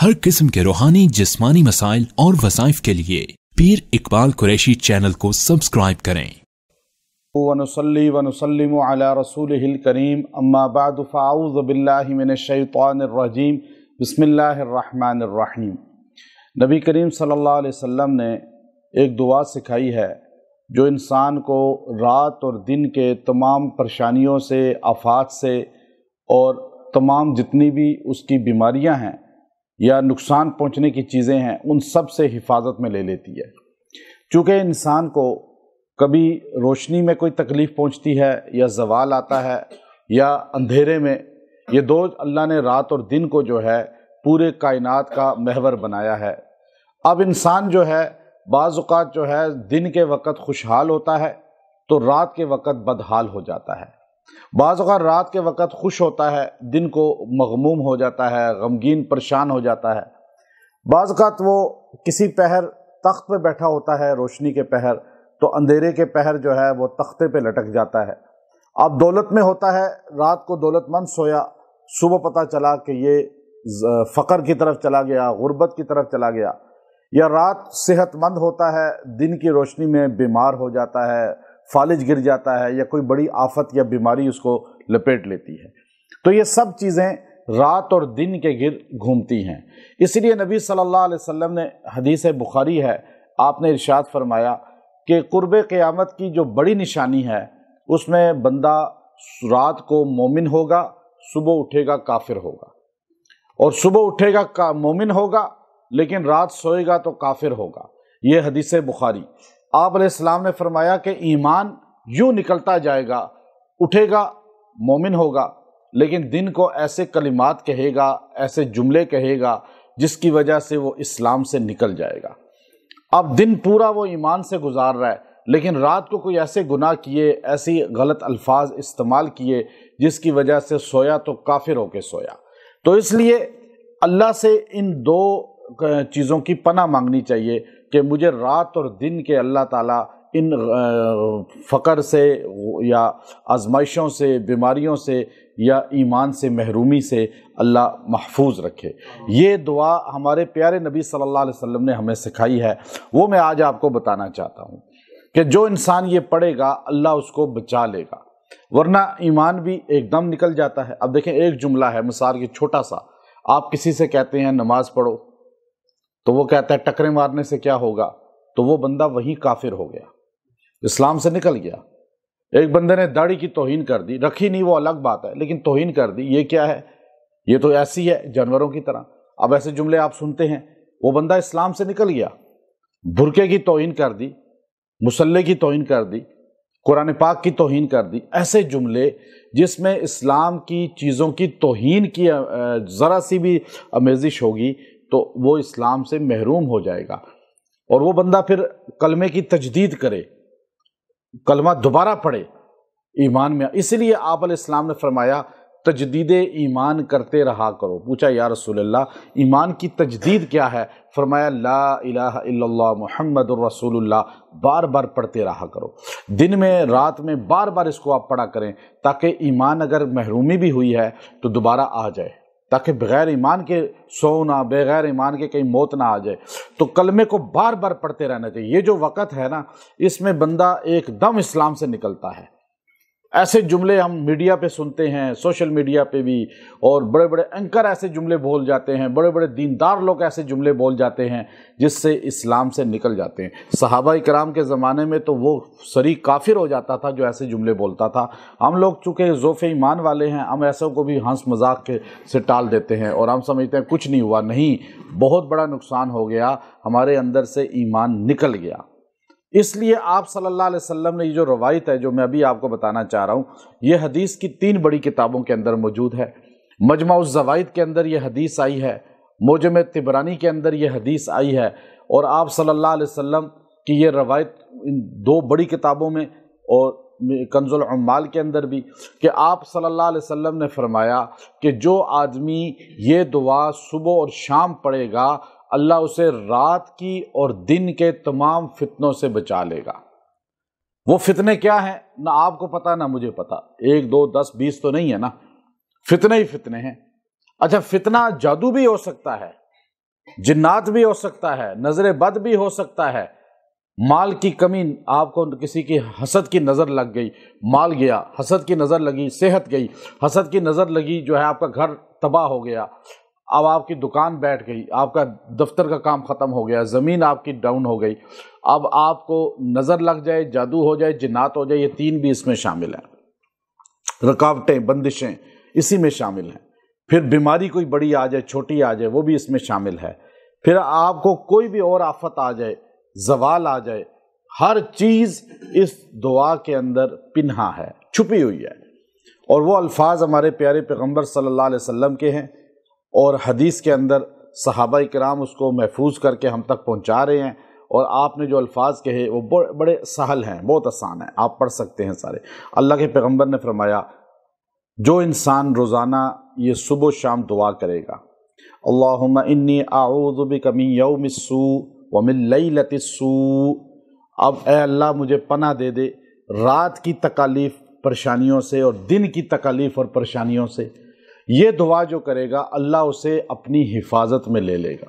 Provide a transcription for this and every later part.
हर किस्म के रूहानी जिस्मानी मसाइल और वसाइफ के लिए पीर इकबाल कुरैशी चैनल को सब्सक्राइब करें करीम अम्माबादीम फ़ाउज़बिल्लिमिनशैतरजीम बसमीम नबी करीम सल्लल्लाहु ने एक दुआ सिखाई है जो इंसान को रात और दिन के तमाम परेशानियों से आफात से और तमाम जितनी भी उसकी बीमारियां हैं या नुकसान पहुंचने की चीज़ें हैं उन सब से हिफाजत में ले लेती है चूँकि इंसान को कभी रोशनी में कोई तकलीफ़ पहुंचती है या जवाल आता है या अंधेरे में ये दो अल्लाह ने रात और दिन को जो है पूरे कायनात का महवर बनाया है अब इंसान जो है बाज़ात जो है दिन के वक़्त खुशहाल होता है तो रात के वक़्त बदहाल हो जाता है बाज़ रात के वक़्त खुश होता है दिन को मगमूम हो जाता है गमगीन परेशान हो जाता है बाज़ तो वो किसी पहर तख्त पे बैठा होता है रोशनी के पहर तो अंधेरे के पहर जो है वो तख्ते पे लटक जाता है अब दौलत में होता है रात को दौलतमंद सोया सुबह पता चला कि ये फ़कर की तरफ चला गया गुर्बत की तरफ चला गया या रात सेहतमंद होता है दिन की रोशनी में बीमार हो जाता है फालिज गिर जाता है या कोई बड़ी आफत या बीमारी उसको लपेट लेती है तो ये सब चीज़ें रात और दिन के गिर घूमती हैं इसलिए नबी सल्लल्लाहु अलैहि वसल्लम ने हदीस बुखारी है आपने इरशाद फरमाया कि कुर्ब क़यामत की जो बड़ी निशानी है उसमें बंदा रात को मोमिन होगा सुबह उठेगा काफिर होगा और सुबह उठेगा का मोमिन होगा लेकिन रात सोएगा तो काफिर होगा ये हदीस बुखारी आप सलाम ने फरमाया कि ईमान यूं निकलता जाएगा उठेगा मोमिन होगा लेकिन दिन को ऐसे कलिमात कहेगा ऐसे जुमले कहेगा जिसकी वजह से वो इस्लाम से निकल जाएगा अब दिन पूरा वो ईमान से गुजार रहा है लेकिन रात को कोई ऐसे गुनाह किए ऐसी गलत अल्फाज इस्तेमाल किए जिसकी वजह से सोया तो काफिर होके सोया तो इसलिए अल्लाह से इन दो चीज़ों की पना मांगनी चाहिए कि मुझे रात और दिन के अल्लाह ताला इन फ़कर से या आजमाइशों से बीमारियों से या ईमान से महरूमी से अल्लाह महफूज रखे ये दुआ हमारे प्यारे नबी सल्लल्लाहु अलैहि वसल्लम ने हमें सिखाई है वो मैं आज आपको बताना चाहता हूँ कि जो इंसान ये पढ़ेगा अल्लाह उसको बचा लेगा वरना ईमान भी एकदम निकल जाता है अब देखें एक जुमला है मिसाल के छोटा सा आप किसी से कहते हैं नमाज़ पढ़ो तो वो कहता है टकरे मारने से क्या होगा तो वो बंदा वहीं काफिर हो गया इस्लाम से निकल गया एक बंदे ने दाढ़ी की तोहन कर दी रखी नहीं वो अलग बात है लेकिन तोहन कर दी ये क्या है ये तो ऐसी है जानवरों की तरह अब ऐसे जुमले आप सुनते हैं वो बंदा इस्लाम से निकल गया भुरके की तोहन कर दी मुसल्ले की तोहन कर दी कुरान पाक की तोहन कर दी ऐसे जुमले जिसमें इस्लाम की चीज़ों की तोहन की ज़रा सी भी अमेजिश होगी तो वो इस्लाम से महरूम हो जाएगा और वो बंदा फिर कलमे की तजदीद करे कलमा दोबारा पढ़े ईमान में इसलिए आप इस्लाम ने फरमाया तजदीद ईमान करते रहा करो पूछा या रसूलल्लाह ईमान की तजदीद क्या है फरमाया ला इलाह इल्लल्लाह मोहम्मद रसूलुल्लाह बार बार पढ़ते रहा करो दिन में रात में बार बार इसको आप पढ़ा करें ताकि ईमान अगर महरूमी भी हुई है तो दोबारा आ जाए ताकि बगैर ईमान के सो ना बगैर ईमान के कहीं मौत ना आ जाए तो कलमे को बार बार पढ़ते रहना चाहिए ये जो वक़्त है ना इसमें बंदा एकदम इस्लाम से निकलता है ऐसे जुमले हम मीडिया पे सुनते हैं सोशल मीडिया पे भी और बड़े बड़े एंकर ऐसे जुमले बोल जाते हैं बड़े बड़े दीनदार लोग ऐसे जुमले बोल जाते हैं जिससे इस्लाम से निकल जाते हैं सहाबा कराम के ज़माने में तो वो सरी काफिर हो जाता था जो ऐसे जुमले बोलता था हम लोग चूँकि जोफ़ ईमान वाले हैं हम ऐसों को भी हंस मजाक के से टाल देते हैं और हम समझते हैं कुछ नहीं हुआ नहीं बहुत बड़ा नुकसान हो गया हमारे अंदर से ईमान निकल गया इसलिए आप सल्लल्लाहु अलैहि वसल्लम ने ये जो रवायत है जो मैं अभी आपको बताना चाह रहा हूँ ये हदीस की तीन बड़ी किताबों के अंदर मौजूद है मजमा जवायद के अंदर यह हदीस आई है मौजम तिबरानी के अंदर यह हदीस आई है और आप सल्ला अलैहि की यह रवायत इन दो बड़ी किताबों में और कंजुल के अंदर भी कि आप सल्लल्लाहु अलैहि वसल्लम ने फरमाया कि जो आदमी ये दुआ सुबह और शाम पढ़ेगा अल्लाह उसे रात की और दिन के तमाम फितनों से बचा लेगा वो फितने क्या हैं ना आपको पता ना मुझे पता एक दो दस बीस तो नहीं है ना फितने ही फितने हैं अच्छा फितना जादू भी हो सकता है जिन्नात भी हो सकता है नजर बद भी हो सकता है माल की कमी आपको किसी की हसद की नज़र लग गई माल गया हसद की नज़र लगी सेहत गई हसद की नज़र लगी जो है आपका घर तबाह हो गया अब आपकी दुकान बैठ गई आपका दफ्तर का काम ख़त्म हो गया ज़मीन आपकी डाउन हो गई अब आपको नज़र लग जाए जादू हो जाए जिन्नात हो जाए ये तीन भी इसमें शामिल हैं रुकावटें बंदिशें इसी में शामिल हैं फिर बीमारी कोई बड़ी आ जाए छोटी आ जाए वो भी इसमें शामिल है फिर आपको कोई भी और आफत आ जाए जवाल आ जाए हर चीज़ इस दुआ के अंदर पिन्हा है छुपी हुई है और वो अल्फाज हमारे प्यारे पैगम्बर सल्ला वसम के हैं और हदीस के अंदर सहाबा कराम उसको महफूज करके हम तक पहुँचा रहे हैं और आपने जो अल्फाज कहे वो बड़े बड़े सहल हैं बहुत आसान हैं आप पढ़ सकते हैं सारे अल्लाह के पैगम्बर ने फरमाया जो इंसान रोज़ाना ये सुबह शाम दुआ करेगा अल्लाम इन्नी आउज़ुबी कमी यौमसू वमिल्लई लतसू अब ए अल्लाह मुझे पना दे दे रात की तकालीफ़ परेशानियों से और दिन की तकालीफ़ और परेशानियों से ये दुआ जो करेगा अल्लाह उसे अपनी हिफाजत में ले लेगा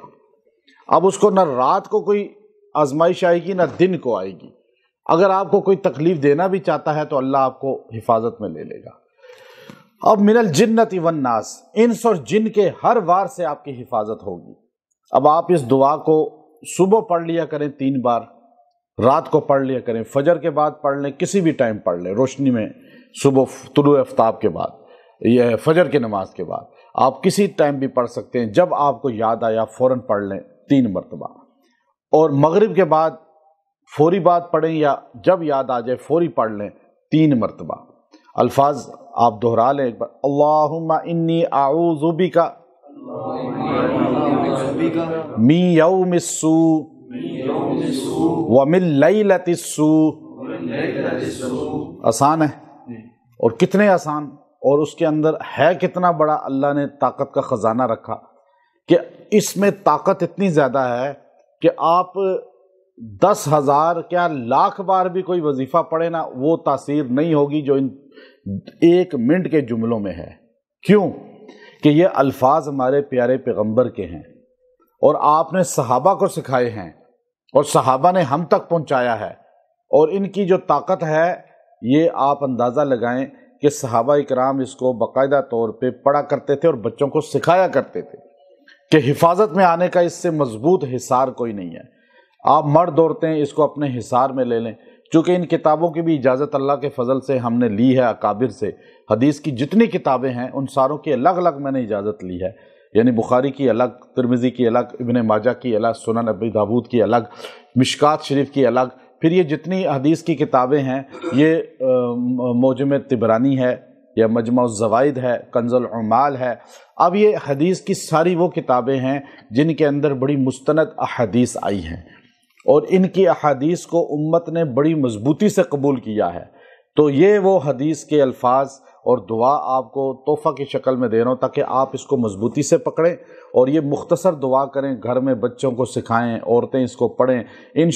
अब उसको ना रात को कोई आजमाइश आएगी ना दिन को आएगी अगर आपको कोई तकलीफ देना भी चाहता है तो अल्लाह आपको हिफाजत में ले लेगा अब मिनल जिन्नत इवन नास इंस और जिन के हर वार से आपकी हिफाजत होगी अब आप इस दुआ को सुबह पढ़ लिया करें तीन बार रात को पढ़ लिया करें फजर के बाद पढ़ लें किसी भी टाइम पढ़ लें रोशनी में सुबह तुलु आफ्ताब के बाद यह फजर की नमाज के बाद आप किसी टाइम भी पढ़ सकते हैं जब आपको याद आया फ़ौर पढ़ लें तीन मरतबा और मगरब के बाद फौरी बात पढ़ें या जब याद आ जाए फौरी पढ़ लें तीन मरतबा अल्फाज आप दोहरा लें एक बार अल्लाहुम्मा इन्नी आऊजुबी का मी मिल लई लतीसू आसान है और कितने आसान और उसके अंदर है कितना बड़ा अल्लाह ने ताकत का ख़जाना रखा कि इसमें ताकत इतनी ज़्यादा है कि आप दस हज़ार क्या लाख बार भी कोई वजीफ़ा पढ़े ना वो तासीर नहीं होगी जो इन एक मिनट के जुमलों में है क्यों कि ये अल्फाज हमारे प्यारे पैगंबर के हैं और आपने सहाबा को सिखाए हैं और सहाबा ने हम तक पहुंचाया है और इनकी जो ताकत है ये आप अंदाज़ा लगाएं कि सहाबा इकराम इसको बाकायदा तौर पे पढ़ा करते थे और बच्चों को सिखाया करते थे कि हिफाजत में आने का इससे मजबूत हिसार कोई नहीं है आप मर्द हैं इसको अपने हिसार में ले लें चूँकि इन किताबों की भी इजाज़त अल्लाह के फजल से हमने ली है अकाबिर से हदीस की जितनी किताबें हैं उन सारों की अलग अलग मैंने इजाज़त ली है यानी बुखारी की अलग तिरमिज़ी की अलग इबन माजा की अलग सुनन अबी दाबूद की अलग मिशकात शरीफ की अलग फिर ये जितनी हदीस की किताबें हैं ये मौजम तिबरानी है या मजमा जवाइद है कंजल उमाल है अब ये हदीस की सारी वो किताबें हैं जिनके अंदर बड़ी मुस्तंद अदीस आई हैं और इनकी अदीस को उम्मत ने बड़ी मजबूती से कबूल किया है तो ये वो हदीस के अल्फाज और दुआ आपको तोहफ़ा की शक्ल में दे रहा हूँ ताकि आप इसको मजबूती से पकड़ें और ये मुख्तसर दुआ करें घर में बच्चों को सिखाएं औरतें इसको पढ़ें इन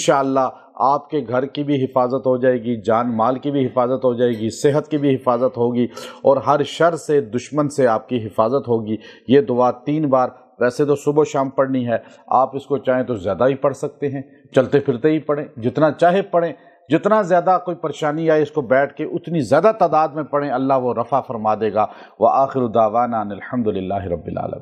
आपके घर की भी हिफाजत हो जाएगी जान माल की भी हिफाजत हो जाएगी सेहत की भी हिफाजत होगी और हर शर से दुश्मन से आपकी हिफाजत होगी ये दुआ तीन बार वैसे तो सुबह शाम पढ़नी है आप इसको चाहें तो ज़्यादा ही पढ़ सकते हैं चलते फिरते ही पढ़ें जितना चाहे पढ़ें जितना ज़्यादा कोई परेशानी आए इसको बैठ के उतनी ज़्यादा तादाद में पढ़ें अल्लाह वो रफ़ा फरमा देगा व आखिर दावाना अलहमदिल्ला रबालम